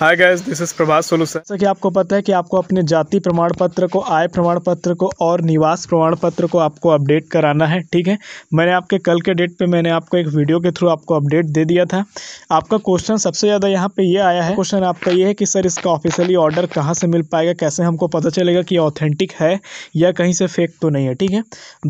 hi guys this is Prabhas सोलू sir जैसा कि आपको पता है कि आपको अपने जाति प्रमाण पत्र को आय प्रमाण पत्र को और निवास प्रमाण पत्र को आपको अपडेट कराना है ठीक है मैंने आपके कल के डेट पे मैंने आपको एक वीडियो के थ्रू आपको अपडेट दे दिया था आपका क्वेश्चन सबसे ज़्यादा यहाँ पे ये आया है क्वेश्चन आपका ये है कि सर इसका ऑफिशियली ऑर्डर कहाँ से मिल पाएगा कैसे हमको पता चलेगा कि ऑथेंटिक है या कहीं से फेक तो नहीं है ठीक है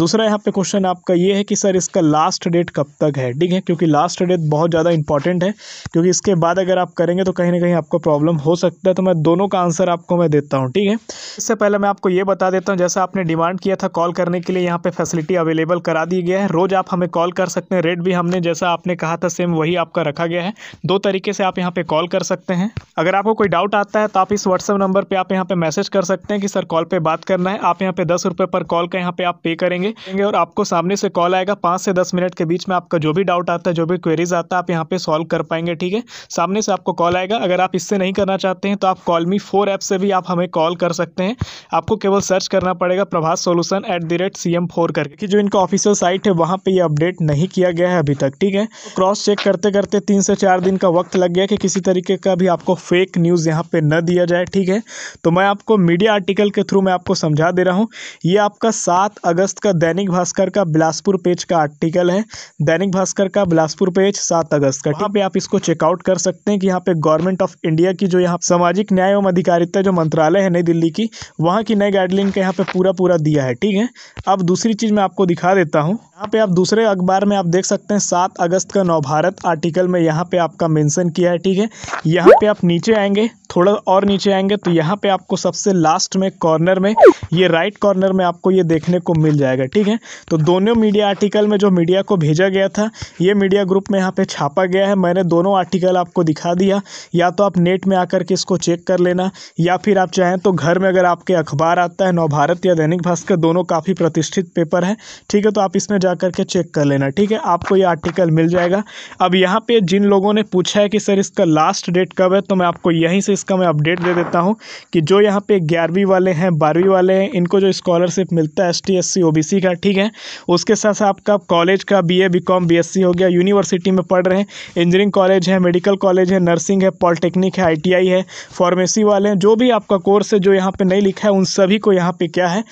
दूसरा यहाँ पर क्वेश्चन आपका ये है कि सर इसका लास्ट डेट कब तक है ठीक है क्योंकि लास्ट डेट बहुत ज़्यादा इंपॉर्टेंट है क्योंकि इसके बाद अगर आप करेंगे तो कहीं ना कहीं आपको प्रॉब्लम हो सकता है तो मैं दोनों का आंसर आपको मैं देता हूँ ठीक है इससे पहले मैं आपको ये बता देता हूँ जैसा आपने डिमांड किया था कॉल करने के लिए यहाँ पे फैसिलिटी अवेलेबल करा दी गया है रोज़ आप हमें कॉल कर सकते हैं रेट भी हमने जैसा आपने कहा था सेम वही आपका रखा गया है दो तरीके से आप यहाँ पर कॉल कर सकते हैं अगर आपको कोई डाउट आता है तो आप इस व्हाट्सअप नंबर पर आप यहाँ पर मैसेज कर सकते हैं कि सर कॉल पर बात करना है आप यहाँ पर दस पर कॉल का यहाँ पर आप पे करेंगे और आपको सामने से कॉल आएगा पाँच से दस मिनट के बीच में आपका जो भी डाउट आता है जो भी क्वेरीज आता है आप यहाँ पर सॉल्व कर पाएंगे ठीक है सामने से आपको कॉल आएगा अगर आप इस से नहीं करना चाहते हैं तो आप कॉल मी फोर ऐप से भी आप हमें कॉल कर सकते हैं आपको केवल सर्च करना पड़ेगा Prabhas solution at the rate C M four करके कि जो इनका ऑफिशियल साइट है वहाँ पे ये अपडेट नहीं किया गया है अभी तक ठीक है क्रॉस चेक करते करते तीन से चार दिन का वक्त लग गया कि किसी तरीके का भी आपको फेक न्यूज़ यहाँ पर न दिया जाए ठीक है तो मैं आपको मीडिया आर्टिकल के थ्रू मैं आपको समझा दे रहा हूँ ये आपका सात अगस्त का दैनिक भास्कर का बिलासपुर पेज का आर्टिकल है दैनिक भास्कर का बिलासपुर पेज सात अगस्त का यहाँ पर आप इसको चेकआउट कर सकते हैं कि यहाँ पर गवर्नमेंट ऑफ इंडिया इंडिया की जो यहाँ सामाजिक न्याय एवं अधिकारिता जो मंत्रालय है नई दिल्ली की वहाँ की नई गाइडलाइन का यहाँ पे पूरा पूरा दिया है ठीक है अब दूसरी चीज़ मैं आपको दिखा देता हूँ यहाँ पे आप दूसरे अखबार में आप देख सकते हैं सात अगस्त का नवभारत आर्टिकल में यहाँ पे आपका मेंशन किया है ठीक है यहाँ पे आप नीचे आएंगे थोड़ा और नीचे आएंगे तो यहाँ पे आपको सबसे लास्ट में कॉर्नर में ये राइट कॉर्नर में आपको ये देखने को मिल जाएगा ठीक है तो दोनों मीडिया आर्टिकल में जो मीडिया को भेजा गया था ये मीडिया ग्रुप में यहाँ पे छापा गया है मैंने दोनों आर्टिकल आपको दिखा दिया या तो आप नेट में आकर के इसको चेक कर लेना या फिर आप चाहें तो घर में अगर आपके अखबार आता है नवभारत या दैनिक भास्कर दोनों काफ़ी प्रतिष्ठित पेपर हैं ठीक है तो आप इसमें जा के चेक कर लेना ठीक है आपको ये आर्टिकल मिल जाएगा अब यहाँ पर जिन लोगों ने पूछा है कि सर इसका लास्ट डेट कब है तो मैं आपको यहीं से इसका मैं अपडेट दे देता हूँ कि जो यहाँ पे ग्यारहवीं वाले हैं बारहवीं वाले हैं इनको जो स्कॉलरशिप मिलता है एस टी एस सी का ठीक है उसके साथ साथ आपका कॉलेज का B A B com B S C हो गया यूनिवर्सिटी में पढ़ रहे हैं इंजीनियरिंग कॉलेज है मेडिकल कॉलेज है नर्सिंग है पॉलिटेक्निक है आई टी आई है फार्मेसी वाले हैं जो भी आपका कोर्स है जो यहाँ पर नहीं लिखा है उन सभी को यहाँ पर क्या है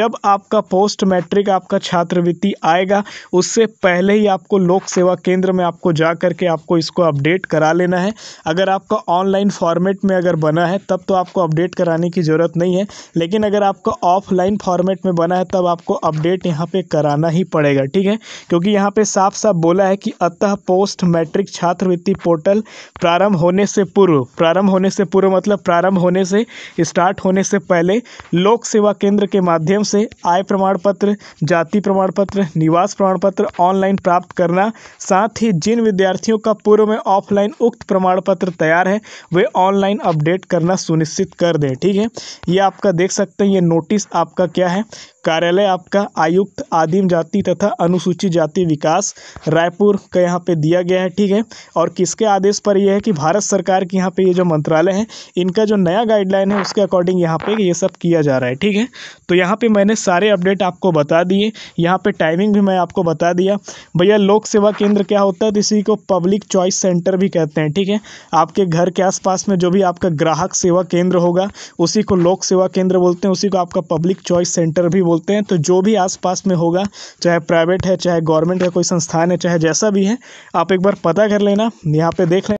जब आपका पोस्ट मैट्रिक आपका छात्रवृत्ति आएगा उससे पहले ही आपको लोक सेवा केंद्र में आपको जा करके आपको इसको अपडेट करा लेना है अगर आपका ऑनलाइन फॉर्मेट में अगर बना है तब तो आपको अपडेट कराने की ज़रूरत नहीं है लेकिन अगर आपका ऑफलाइन फॉर्मेट में बना है तब आपको अपडेट यहाँ पे कराना ही पड़ेगा ठीक है क्योंकि यहाँ पे साफ साफ बोला है कि अतः पोस्ट मैट्रिक छात्रवृत्ति पोर्टल प्रारंभ होने से पूर्व प्रारंभ होने से पूर्व मतलब प्रारंभ होने से स्टार्ट होने से पहले लोक सेवा केंद्र के माध्यम से आय प्रमाण पत्र जाति प्रमाण पत्र निवास प्रमाण पत्र ऑनलाइन प्राप्त करना साथ ही जिन विद्यार्थियों का पूर्व में ऑफलाइन उक्त प्रमाण पत्र तैयार है वे ऑनलाइन अपडेट करना सुनिश्चित कर दें ठीक है ये आपका देख सकते हैं ये नोटिस आपका क्या है कार्यालय आपका आयुक्त आदिम जाति तथा अनुसूचित जाति विकास रायपुर का यहाँ पे दिया गया है ठीक है और किसके आदेश पर यह है कि भारत सरकार की यहाँ पे ये जो मंत्रालय है इनका जो नया गाइडलाइन है उसके अकॉर्डिंग यहाँ पे ये सब किया जा रहा है ठीक है तो यहाँ पे मैंने सारे अपडेट आपको बता दिए यहाँ पे टाइमिंग भी मैं आपको बता दिया भैया लोक सेवा केंद्र क्या होता है तो इसी को पब्लिक चॉइस सेंटर भी कहते हैं ठीक है आपके घर के आसपास में जो भी आपका ग्राहक सेवा केंद्र होगा उसी को लोक सेवा केंद्र बोलते हैं उसी को आपका पब्लिक चॉइस सेंटर भी बोलते हैं तो जो भी आसपास में होगा चाहे प्राइवेट है चाहे गवर्नमेंट है कोई संस्थान है चाहे जैसा भी है आप एक बार पता कर लेना यहाँ पे देख लें